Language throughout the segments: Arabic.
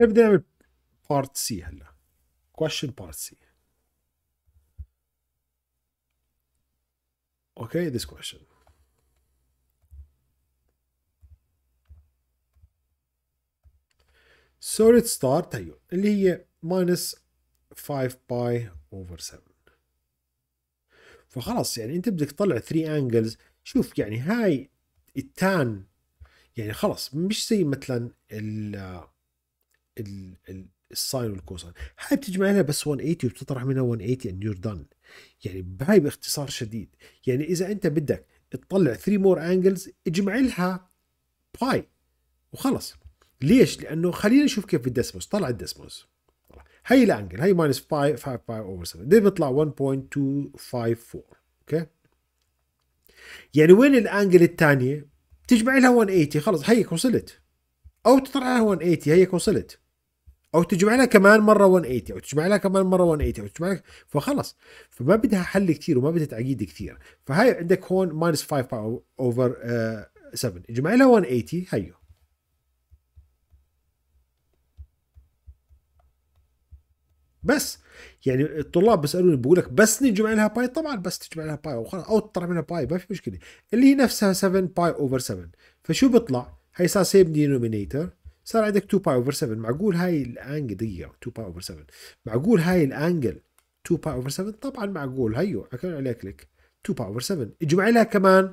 نبدا بارت سي هلا question part C okay this question solid star تهيون اللي هي ماينس 5 باي over 7 فخلاص يعني انت بدك تطلع 3 انجلز شوف يعني هاي التان يعني خلاص مش زي مثلا الساين والكوساين هاي بتجمع لها بس 180 وبتطرح منها 180 and you're done يعني هاي باختصار شديد يعني اذا انت بدك تطلع 3 مور انجلز اجمع لها باي وخلص ليش؟ لانه خلينا نشوف كيف بالدسموس طلع الدسموس هي الانجل هي ماينس باي 5 باي اوفر 7 دي بيطلع 1.254 اوكي يعني وين الانجل الثانيه؟ تجمع لها 180 خلص هيك وصلت او تطلع لها 180 هيك وصلت او تجمع لها كمان مره 180 او تجمع لها كمان مره 180 او تجمع لها فخلص فما بدها حل كثير وما بدها تعقيد كثير فهاي عندك هون ماينس 5 باي اوفر 7 اجمع لها 180 هيو بس يعني الطلاب بيسالوني بقول لك بس نجمع لها باي طبعا بس تجمع لها باي وخلاص او تطلع منها باي ما في مشكله اللي هي نفسها 7 باي اوفر 7 فشو بيطلع؟ هي صار سيم دينومينيتر صار عندك 2 باي اوفر 7 معقول هاي الانجل دقيقه 2 باي اوفر 7 معقول هاي الانجل 2 باي اوفر 7 طبعا معقول هيو اكمل عليك لك 2 باي اوفر 7 اجمع لها كمان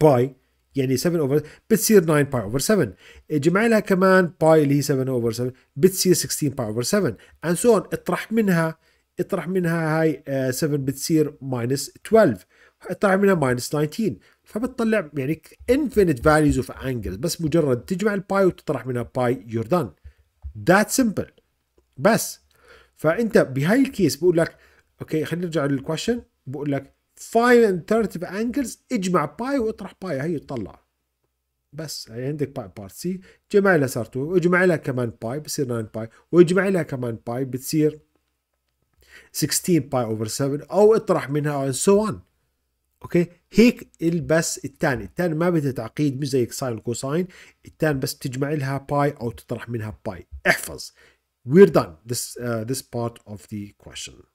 باي يعني 7 اوفر بتصير 9 باي اوفر 7 اجمع لها كمان باي اللي هي 7 اوفر 7 بتصير 16 باي اوفر 7 اند سو اطرح منها اطرح منها هاي 7 بتصير ماينس 12 اطرح منها ماينس 19 فبتطلع يعني انفينيت فاليوز اوف انجلز بس مجرد تجمع الباي وتطرح منها باي يور دان ذات سمبل بس فانت بهاي الكيس بقول لك اوكي خلينا نرجع للكويشن بقول لك 5 alternative angles اجمع باي واطرح باي هي تطلع بس يعني عندك باي بارت سي جمع لها صار 2 واجمع لها كمان باي بتصير 9 باي واجمع لها كمان باي بتصير 16 باي اوفر 7 او اطرح منها سو so اوكي هيك البس الثاني الثاني ما بدها تعقيد مش زي ساين وكوساين الثاني بس تجمع لها باي او تطرح منها باي احفظ we're done this uh, this part of the question